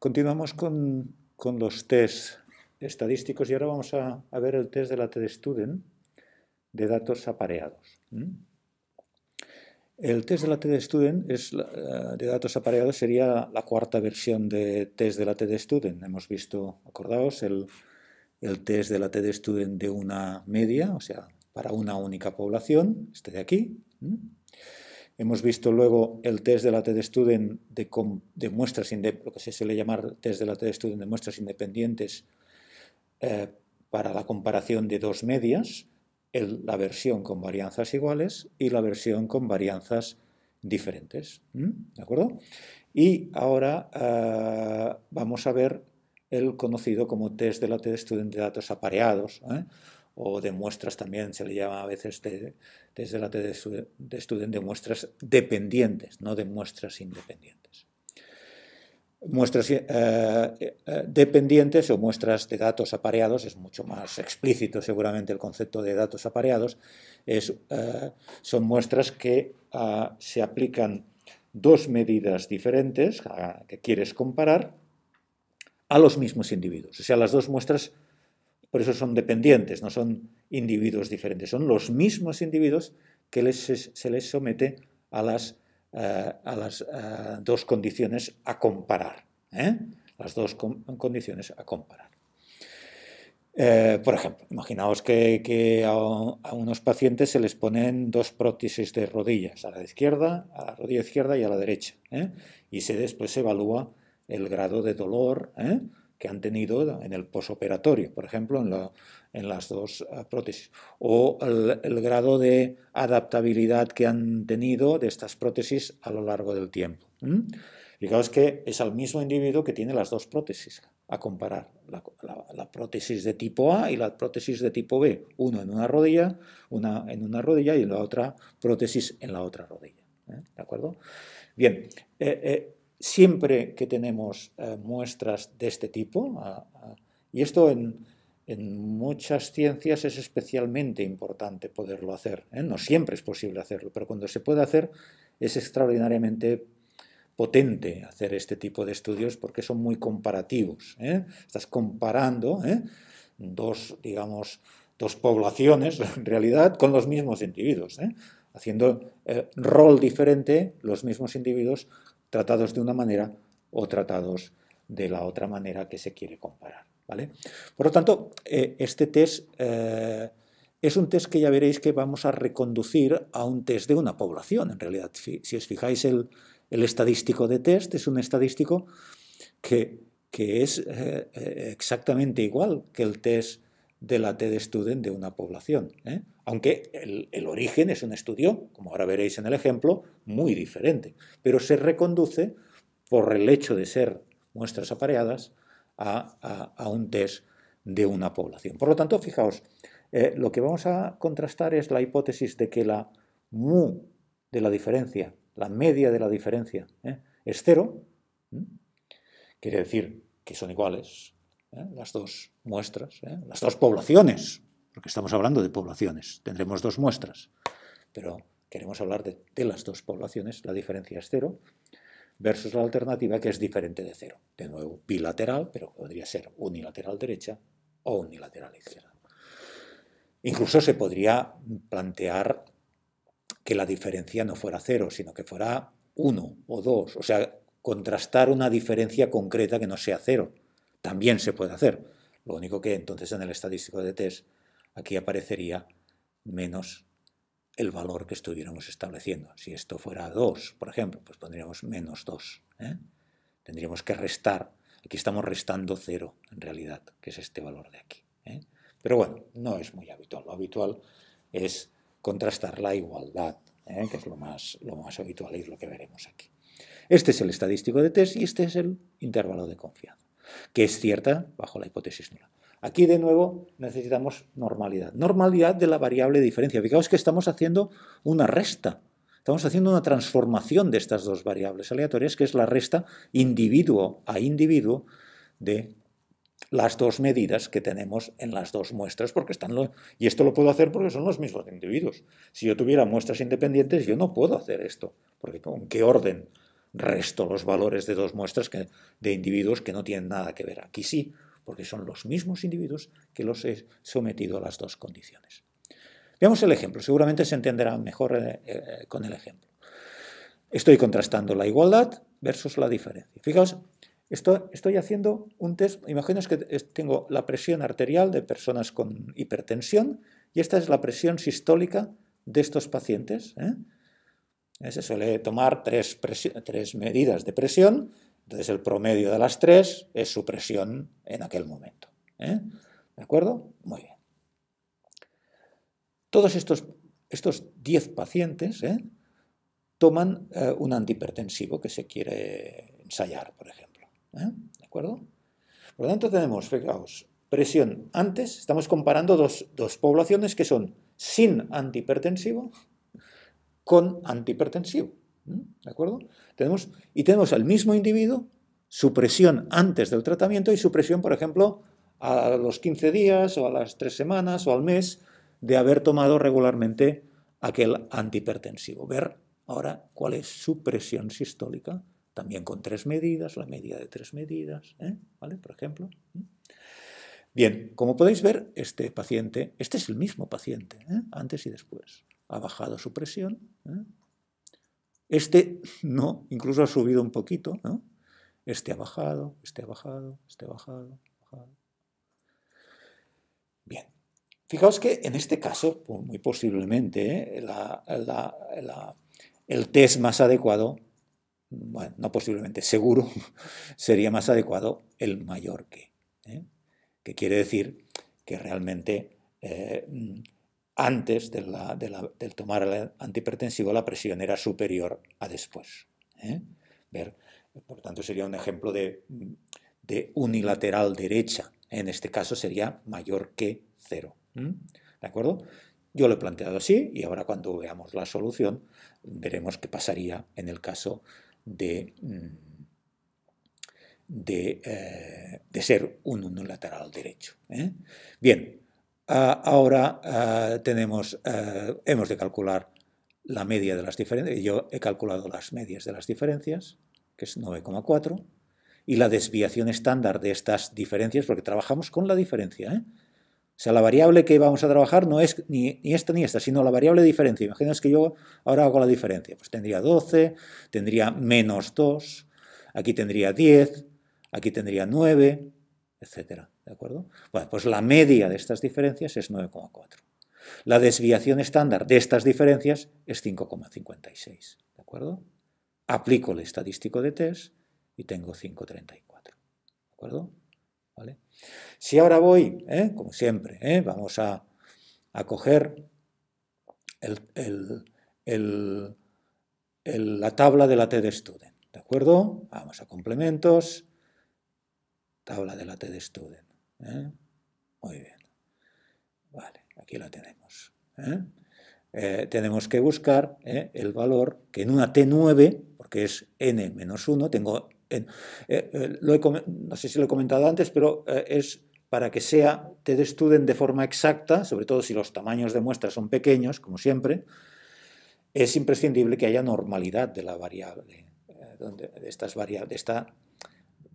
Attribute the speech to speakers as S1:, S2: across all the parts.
S1: Continuamos con, los test estadísticos y ahora vamos a, ver el test de la TED-STUDENT de datos apareados. El test de la TED-STUDENT eh, de datos apareados sería la cuarta versión de test de la TED-STUDENT. Hemos visto, acordaos, el, test de la TED-STUDENT de una media, o sea, para una única población, este de aquí. Hemos visto luego el test de la TED Student de, de muestras, lo que se suele llamar test de la Student de muestras independientes eh, para la comparación de dos medias, la versión con varianzas iguales y la versión con varianzas diferentes. ¿De acuerdo? Y ahora eh, vamos a ver el conocido como test de la TED Student de datos apareados. ¿eh? o de muestras también se le llama a veces desde la TED de Student de muestras dependientes, no de muestras independientes. Muestras eh, eh, dependientes o muestras de datos apareados, es mucho más explícito seguramente el concepto de datos apareados, es, eh, son muestras que ah, se aplican dos medidas diferentes ah, que quieres comparar a los mismos individuos. O sea, las dos muestras por eso son dependientes, no son individuos diferentes, son los mismos individuos que se les somete a las, eh, eh, dos condiciones a comparar. ¿eh? Las dos condiciones a comparar. por ejemplo, imaginaos que, a, unos pacientes se les ponen dos prótesis de rodillas, a la izquierda, a la rodilla izquierda y a la derecha, y se después evalúa el grado de dolor, que han tenido en el posoperatorio, por ejemplo, en, las dos eh, prótesis, o el, grado de adaptabilidad que han tenido de estas prótesis a lo largo del tiempo. Fijaos que es al mismo individuo que tiene las dos prótesis, a comparar la, prótesis de tipo A y la prótesis de tipo B, uno en una rodilla, una en una rodilla y la otra prótesis en la otra rodilla. ¿eh? ¿De acuerdo? Bien, eh, siempre que tenemos eh, muestras de este tipo, y esto en, muchas ciencias es especialmente importante poderlo hacer, ¿eh? no siempre es posible hacerlo, pero cuando se puede hacer es extraordinariamente potente hacer este tipo de estudios porque son muy comparativos. ¿eh? Estás comparando dos, digamos, dos poblaciones, en realidad, con los mismos individuos, haciendo rol diferente los mismos individuos tratados de una manera o tratados de la otra manera que se quiere comparar. ¿vale? Por lo tanto, eh, este test eh, es un test que ya veréis que vamos a reconducir a un test de una población. En realidad, si os fijáis, el, estadístico de test es un estadístico que, es eh, exactamente igual que el test de la TED Student de una población. ¿eh? Aunque el, origen es un estudio, como ahora veréis en el ejemplo, muy diferente, pero se reconduce por el hecho de ser muestras apareadas a, un test de una población. Por lo tanto, fijaos, eh, lo que vamos a contrastar es la hipótesis de que la mu de la diferencia, la media de la diferencia, ¿eh? es cero, quiere decir que son iguales, ¿eh? las dos muestras, ¿eh? las dos poblaciones, porque estamos hablando de poblaciones, tendremos dos muestras, pero queremos hablar de, de las dos poblaciones, la diferencia es cero, versus la alternativa que es diferente de cero. De nuevo, bilateral, pero podría ser unilateral derecha o unilateral izquierda. Incluso se podría plantear que la diferencia no fuera cero, sino que fuera uno o dos, o sea, contrastar una diferencia concreta que no sea cero. También se puede hacer. Lo único que entonces en el estadístico de test e aquí aparecería menos el valor que estuviéramos estableciendo. Si esto fuera 2, por ejemplo, pues pondríamos menos 2. ¿eh? Tendríamos que restar. Aquí estamos restando 0 en realidad, que es este valor de aquí. ¿eh? Pero bueno, no es muy habitual. Lo habitual es contrastar la igualdad, ¿eh? que es lo más, lo más habitual y es lo que veremos aquí. Este es el estadístico de test e y este es el intervalo de confianza que es cierta bajo la hipótesis nula. Aquí de nuevo necesitamos normalidad. Normalidad de la variable de diferencia. Fijaos que estamos haciendo una resta. Estamos haciendo una transformación de estas dos variables aleatorias, que es la resta individuo a individuo de las dos medidas que tenemos en las dos muestras, porque están y esto lo puedo hacer porque son los mismos individuos. Si yo tuviera muestras independientes, yo no puedo hacer esto, porque ¿con qué orden resto los valores de dos muestras de individuos que no tienen nada que ver. Aquí sí, porque son los mismos individuos que los he sometido a las dos condiciones. Veamos el ejemplo, seguramente se entenderá mejor eh, eh, con el ejemplo. Estoy contrastando la igualdad versus la diferencia. Fijaos, estoy, estoy haciendo un test, imaginaos que tengo la presión arterial de personas con hipertensión y esta es la presión sistólica de estos pacientes. ¿eh? Se suele tomar tres, medidas de presión, entonces el promedio de las tres es su presión en aquel momento. ¿eh? ¿De acuerdo? Muy bien. Todos estos, estos 10 pacientes ¿eh? toman eh, un antihipertensivo que se quiere ensayar, por ejemplo. ¿De acuerdo? Por lo tanto, tenemos, fijaos, presión antes, estamos comparando dos, dos poblaciones que son sin antihipertensivo con antihipertensivo. ¿De acuerdo? Tenemos, y tenemos al mismo individuo, su presión antes del tratamiento y su presión, por ejemplo, a los 15 días o a las 3 semanas o al mes de haber tomado regularmente aquel antihipertensivo. Ver ahora cuál es su presión sistólica, también con tres medidas, la media de tres medidas, ¿eh? ¿vale? Por ejemplo. Bien, como podéis ver, este paciente, este es el mismo paciente, ¿eh? antes y después ha bajado su presión. ¿eh? Este no, incluso ha subido un poquito. Este ha bajado, este ha bajado, este ha bajado, bajado. Bien. Fijaos que en este caso, muy posiblemente, ¿eh? el test más adecuado, bueno, no posiblemente, seguro, sería más adecuado el mayor que. ¿eh? Que quiere decir que realmente antes del tomar el antihipertensivo la presión era superior a después. ¿eh? por tanto, sería un ejemplo de, unilateral derecha. En este caso sería mayor que cero. ¿De acuerdo? Yo lo he planteado así y ahora cuando veamos la solución veremos qué pasaría en el caso de, mm, eh, de ser un unilateral derecho. ¿eh? Bien, Ah, ahora ah, tenemos, ah, hemos de calcular la media de las diferencias. Yo he calculado las medias de las diferencias, que es 9,4, y la desviación estándar de estas diferencias, porque trabajamos con la diferencia. ¿eh? O sea, la variable que vamos a trabajar no es ni, esta ni esta, sino la variable de diferencia. Imaginaos que yo ahora hago la diferencia. Pues tendría 12, tendría menos 2, aquí tendría 10, aquí tendría 9, etcétera. ¿De acuerdo? Bueno, pues la media de estas diferencias es 9,4. La desviación estándar de estas diferencias es 5,56. ¿De acuerdo? Aplico el estadístico de test y tengo 5,34. ¿De acuerdo? ¿Vale? Si ahora voy, ¿eh? como siempre, ¿eh? vamos a, a, coger el, el, la tabla de la T de student. ¿De acuerdo? Vamos a complementos, tabla de la T de student. ¿Eh? Muy bien. Vale, aquí lo tenemos. ¿eh? Eh, tenemos que buscar el valor que en una T9, porque es n menos 1, tengo, no sé si lo he comentado antes, pero es para que sea te Student de forma exacta, sobre todo si los tamaños de muestra son pequeños, como siempre, es imprescindible que haya normalidad de la variable, donde, de, estas variables,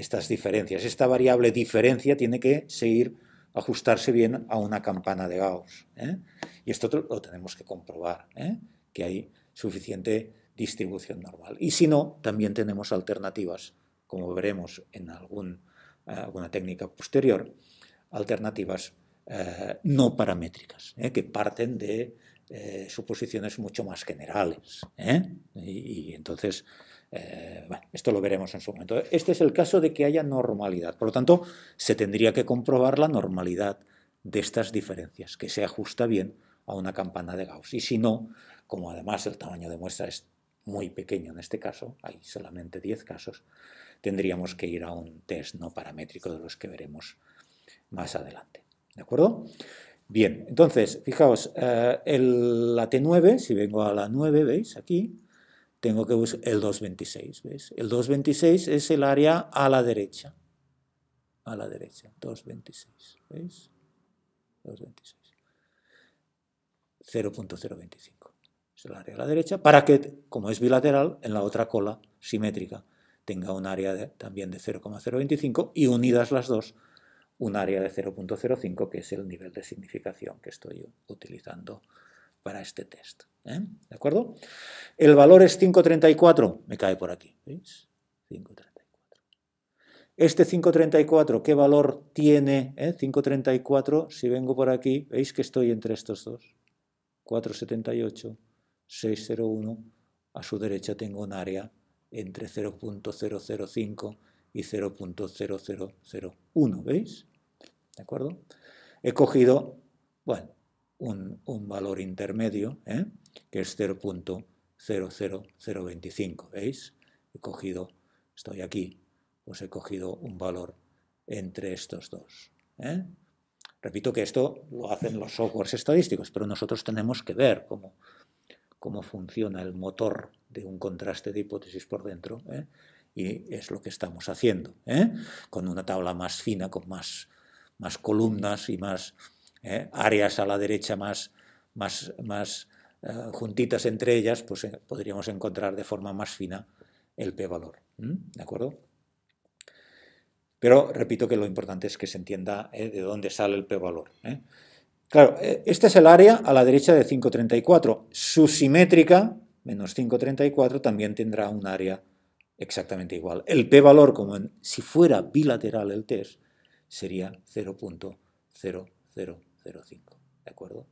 S1: estas diferencias. Esta variable diferencia tiene que seguir ajustarse bien a una campana de Gauss. ¿eh? Y esto lo tenemos que comprobar, ¿eh? que hay suficiente distribución normal. Y si no, también tenemos alternativas, como veremos en algún, eh, alguna técnica posterior, alternativas no paramétricas, que parten de suposiciones mucho más generales. y entonces eh, bueno, esto lo veremos en su momento. Este es el caso de que haya normalidad. Por lo tanto, se tendría que comprobar la normalidad de estas diferencias, que se ajusta bien a una campana de Gauss. Y si no, como además el tamaño de muestra es muy pequeño en este caso, hay solamente 10 casos, tendríamos que ir a un test no paramétrico de los que veremos más adelante. ¿De acuerdo? Bien, entonces, fijaos, eh, el, la T9, si vengo a la 9, veis aquí, tengo que buscar el 226, ¿ves? El 226 es el área a la derecha. A la derecha, 226, ¿ves? 226. 0.025. Es el área a la derecha para que, como es bilateral, en la otra cola simétrica tenga un área también de 0,025 y unidas las dos, un área de 0.05 que es el nivel de significación que estoy utilizando para este test. ¿eh? ¿De acuerdo? El valor es 534, me cae por aquí. ¿Veis? 534. Este 534, ¿qué valor tiene? 534, eh? si vengo por aquí, ¿veis que estoy entre estos dos? 478, 601. A su derecha tengo un área entre 0.005 y 0.0001, ¿veis? ¿De acuerdo? He cogido, bueno, un, valor intermedio, ¿eh? que es 0.00025. ¿Veis? He cogido, estoy aquí, pues he cogido un valor entre estos dos. ¿eh? Repito que esto lo hacen los softwares estadísticos, pero nosotros tenemos que ver cómo, cómo funciona el motor de un contraste de hipótesis por dentro, ¿eh? y es lo que estamos haciendo, con una tabla más fina, con más, más columnas y más ¿eh? áreas a la derecha más, más, eh, juntitas entre ellas, pues eh, podríamos encontrar de forma más fina el p-valor. ¿De acuerdo? Pero repito que lo importante es que se entienda de dónde sale el p-valor. Claro, este es el área a la derecha de 534. Su simétrica, menos 534, también tendrá un área exactamente igual. El p-valor, como si fuera bilateral el test, sería 0.001. ¿De acuerdo?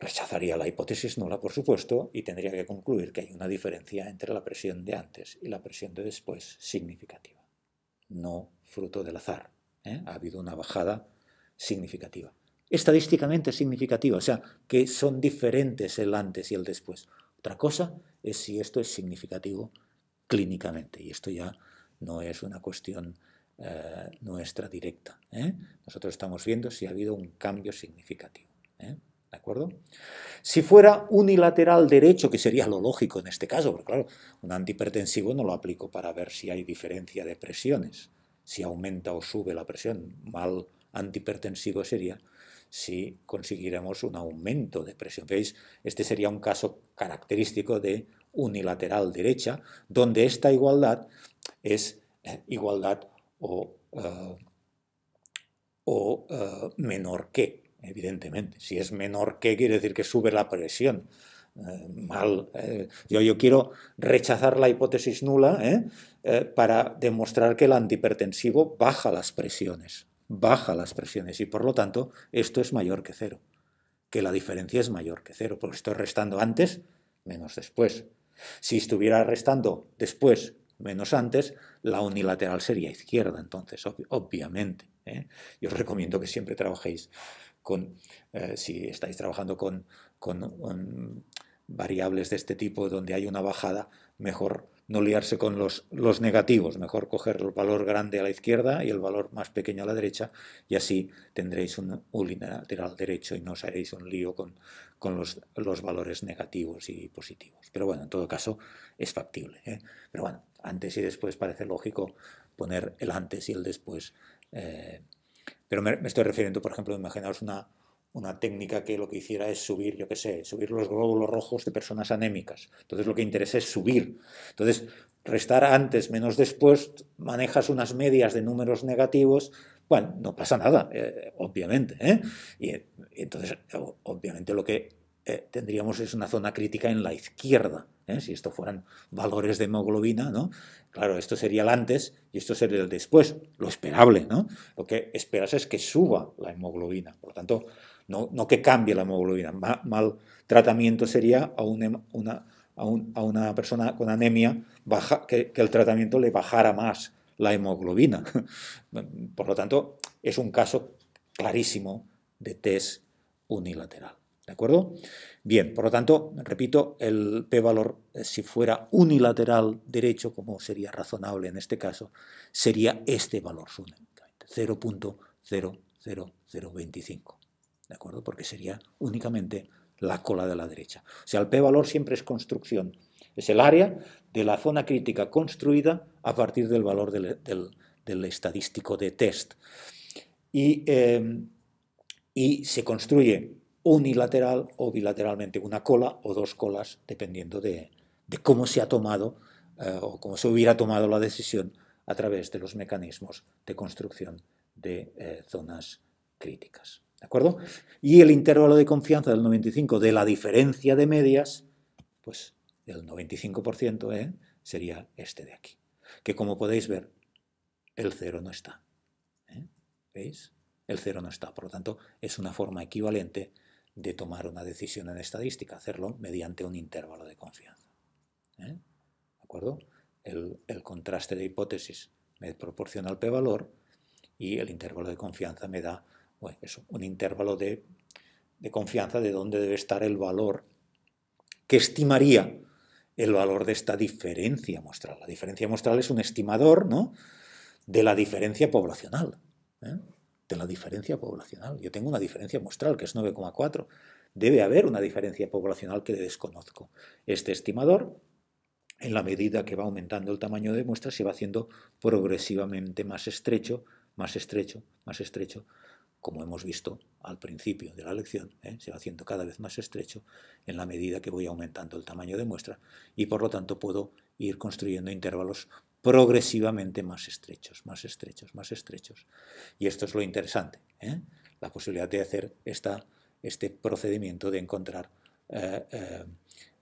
S1: Rechazaría la hipótesis nula, por supuesto, y tendría que concluir que hay una diferencia entre la presión de antes y la presión de después significativa. No fruto del azar. ¿eh? Ha habido una bajada significativa. Estadísticamente significativa, o sea, que son diferentes el antes y el después. Otra cosa es si esto es significativo clínicamente, y esto ya no es una cuestión eh, nuestra directa. ¿eh? Nosotros estamos viendo si ha habido un cambio significativo. ¿eh? ¿De acuerdo? Si fuera unilateral derecho, que sería lo lógico en este caso, porque claro, un antihipertensivo no lo aplico para ver si hay diferencia de presiones, si aumenta o sube la presión. Mal antihipertensivo sería si consiguiéramos un aumento de presión. ¿Veis? Este sería un caso característico de unilateral derecha, donde esta igualdad es igualdad o, eh, eh, menor que, evidentemente. Si es menor que, quiere decir que sube la presión. Eh, mal. yo, yo, quiero rechazar la hipótesis nula para demostrar que el antihipertensivo baja las presiones, baja las presiones y por lo tanto esto es mayor que cero, que la diferencia es mayor que cero, porque estoy restando antes menos después. Si estuviera restando después menos antes, la unilateral sería izquierda, entonces, obviamente. ¿eh? Yo os recomiendo que siempre trabajéis con, eh, si estáis trabajando con, con variables de este tipo donde hay una bajada, mejor no liarse con los, los, negativos, mejor coger el valor grande a la izquierda y el valor más pequeño a la derecha y así tendréis un unilateral derecho y no os haréis un lío con, los, los, valores negativos y positivos. Pero bueno, en todo caso es factible. ¿eh? Pero bueno, antes y después parece lógico poner el antes y el después. Eh, pero me, estoy refiriendo, por ejemplo, imaginaos una, técnica que lo que hiciera es subir, yo qué sé, subir los glóbulos rojos de personas anémicas. Entonces lo que interesa es subir. Entonces, restar antes menos después, manejas unas medias de números negativos, bueno, no pasa nada, eh, obviamente. ¿eh? Y, entonces, obviamente lo que tendríamos es una zona crítica en la izquierda. ¿eh? si esto fueran valores de hemoglobina, ¿no? Claro, esto sería el antes y esto sería el después, lo esperable, ¿no? Lo que esperas es que suba la hemoglobina, por lo tanto, no, no que cambie la hemoglobina. Mal, tratamiento sería a, una, a, una persona con anemia baja, que el tratamiento le bajara más la hemoglobina. Por lo tanto, es un caso clarísimo de test unilateral. ¿De acuerdo? Bien, por lo tanto, repito, el p-valor, eh, si fuera unilateral derecho, como sería razonable en este caso, sería este valor únicamente, 0.00025. ¿De acuerdo? Porque sería únicamente la cola de la derecha. O sea, el p-valor siempre es construcción. Es el área de la zona crítica construida a partir del valor del, estadístico de test. Y, eh, y se construye unilateral o bilateralmente, una cola o dos colas, dependiendo de, cómo se ha tomado eh, o cómo se hubiera tomado la decisión a través de los mecanismos de construcción de eh, zonas críticas. ¿De acuerdo? Y el intervalo de confianza del 95 de la diferencia de medias, pues el 95% eh, sería este de aquí, que como podéis ver, el cero no está. ¿Veis? El cero no está, por lo tanto, es una forma equivalente de tomar una decisión en estadística, hacerlo mediante un intervalo de confianza. ¿eh? ¿De acuerdo? El, contraste de hipótesis me proporciona el p-valor y el intervalo de confianza me da bueno, un intervalo de, confianza de dónde debe estar el valor que estimaría el valor de esta diferencia muestral. La diferencia muestral es un estimador ¿no? de la diferencia poblacional. ¿eh? de la diferencia poblacional. Yo tengo una diferencia muestral que es 9,4. Debe haber una diferencia poblacional que desconozco. Este estimador, en la medida que va aumentando el tamaño de muestra, se va haciendo progresivamente más estrecho, más estrecho, más estrecho, como hemos visto al principio de la lección, ¿eh? se va haciendo cada vez más estrecho en la medida que voy aumentando el tamaño de muestra y por lo tanto puedo ir construyendo intervalos progresivamente más estrechos, más estrechos, más estrechos. Y esto es lo interesante, ¿eh? la posibilidad de hacer este procedimiento de encontrar eh,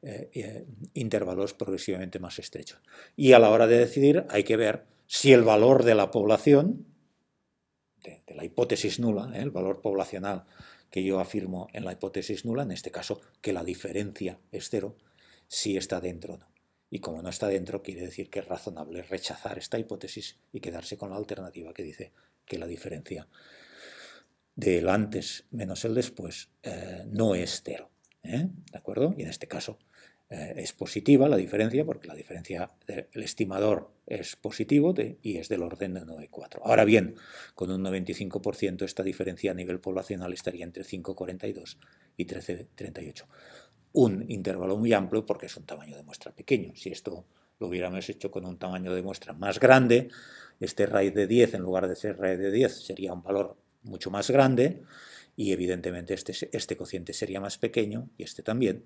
S1: eh, intervalos progresivamente más estrechos. Y a la hora de decidir hay que ver si el valor de la población, de, de la hipótesis nula, el valor poblacional que yo afirmo en la hipótesis nula, en este caso que la diferencia es cero, si está dentro o no. Y como no está dentro, quiere decir que es razonable rechazar esta hipótesis y quedarse con la alternativa que dice que la diferencia del antes menos el después eh, no es cero. ¿eh? ¿De acuerdo? Y en este caso eh, es positiva la diferencia, porque la diferencia del estimador es positivo y es del orden de 9,4. Ahora bien, con un 95% esta diferencia a nivel poblacional estaría entre 5,42 y 13,38 un intervalo muy amplio porque es un tamaño de muestra pequeño. Si esto lo hubiéramos hecho con un tamaño de muestra más grande, este raíz de 10 en lugar de ser raíz de 10 sería un valor mucho más grande y evidentemente este, este cociente sería más pequeño y este también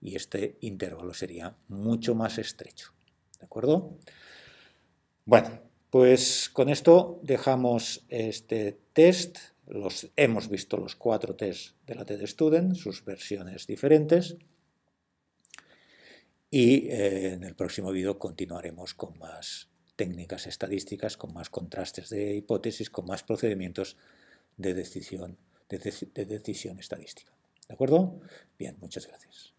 S1: y este intervalo sería mucho más estrecho. ¿De acuerdo? Bueno, pues con esto dejamos este test hemos visto los cuatro tests de la TED Student, sus versiones diferentes. Y eh, en el próximo vídeo continuaremos con más técnicas estadísticas, con más contrastes de hipótesis, con más procedimientos de decisión estadística. ¿De acuerdo? Bien, muchas gracias.